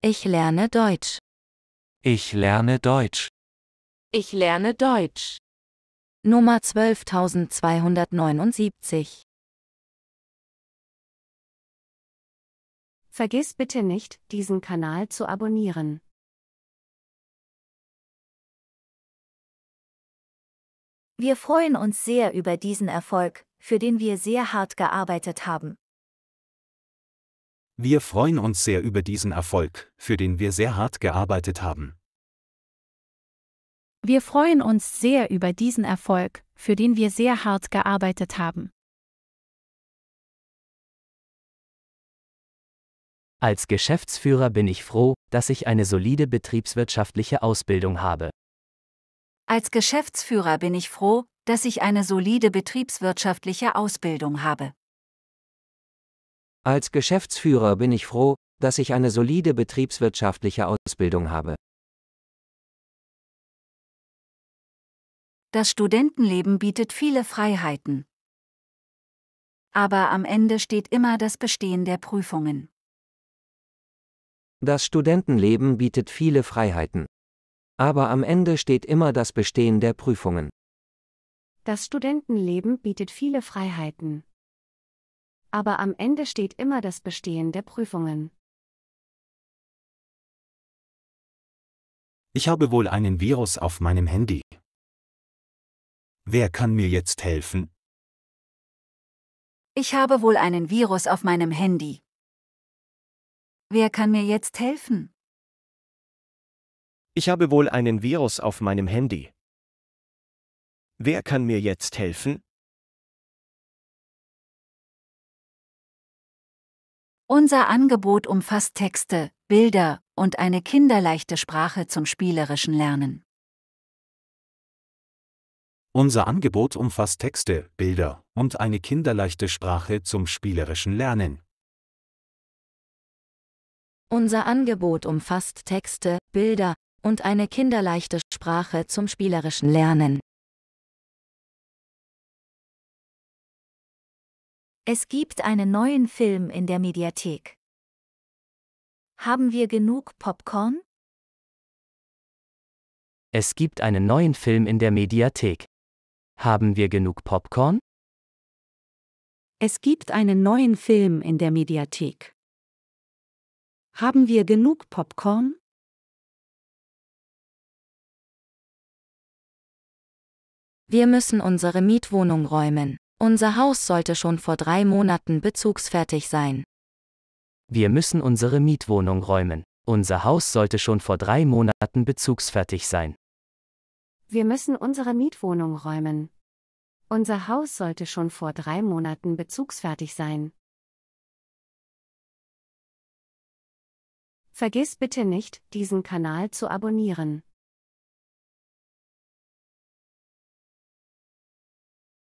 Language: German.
Ich lerne Deutsch. Ich lerne Deutsch. Ich lerne Deutsch. Nummer 12279. Vergiss bitte nicht, diesen Kanal zu abonnieren. Wir freuen uns sehr über diesen Erfolg, für den wir sehr hart gearbeitet haben. Wir freuen uns sehr über diesen Erfolg, für den wir sehr hart gearbeitet haben. Wir freuen uns sehr über diesen Erfolg, für den wir sehr hart gearbeitet haben. Als Geschäftsführer bin ich froh, dass ich eine solide betriebswirtschaftliche Ausbildung habe. Als Geschäftsführer bin ich froh, dass ich eine solide betriebswirtschaftliche Ausbildung habe. Als Geschäftsführer bin ich froh, dass ich eine solide betriebswirtschaftliche Ausbildung habe. Das Studentenleben bietet viele Freiheiten. Aber am Ende steht immer das Bestehen der Prüfungen. Das Studentenleben bietet viele Freiheiten. Aber am Ende steht immer das Bestehen der Prüfungen. Das Studentenleben bietet viele Freiheiten aber am Ende steht immer das Bestehen der Prüfungen. Ich habe wohl einen Virus auf meinem Handy. Wer kann mir jetzt helfen? Ich habe wohl einen Virus auf meinem Handy. Wer kann mir jetzt helfen? Ich habe wohl einen Virus auf meinem Handy. Wer kann mir jetzt helfen? Unser Angebot umfasst Texte, Bilder und eine kinderleichte Sprache zum spielerischen Lernen. Unser Angebot umfasst Texte, Bilder und eine kinderleichte Sprache zum spielerischen Lernen. Unser Angebot umfasst Texte, Bilder und eine kinderleichte Sprache zum spielerischen Lernen. Es gibt einen neuen Film in der Mediathek. Haben wir genug Popcorn? Es gibt einen neuen Film in der Mediathek. Haben wir genug Popcorn? Es gibt einen neuen Film in der Mediathek. Haben wir genug Popcorn? Wir müssen unsere Mietwohnung räumen. Unser Haus sollte schon vor drei Monaten bezugsfertig sein. Wir müssen unsere Mietwohnung räumen. Unser Haus sollte schon vor drei Monaten bezugsfertig sein. Wir müssen unsere Mietwohnung räumen. Unser Haus sollte schon vor drei Monaten bezugsfertig sein. Vergiss bitte nicht, diesen Kanal zu abonnieren.